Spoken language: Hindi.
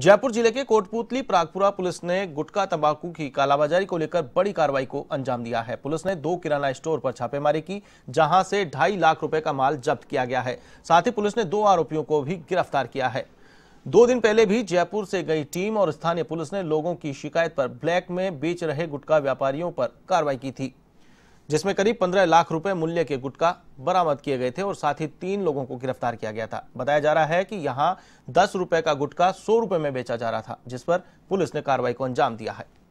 जयपुर जिले के कोटपुतली प्रागपुरा पुलिस ने गुटखा तंबाकू की कालाबाजारी को लेकर बड़ी कार्रवाई को अंजाम दिया है पुलिस ने दो किराना स्टोर पर छापेमारी की जहां से ढाई लाख रुपए का माल जब्त किया गया है साथ ही पुलिस ने दो आरोपियों को भी गिरफ्तार किया है दो दिन पहले भी जयपुर से गई टीम और स्थानीय पुलिस ने लोगों की शिकायत पर ब्लैक में बेच रहे गुटखा व्यापारियों पर कार्रवाई की थी जिसमें करीब 15 लाख रुपए मूल्य के गुटखा बरामद किए गए थे और साथ ही तीन लोगों को गिरफ्तार किया गया था बताया जा रहा है कि यहां दस रुपए का गुटखा सौ रुपए में बेचा जा रहा था जिस पर पुलिस ने कार्रवाई को अंजाम दिया है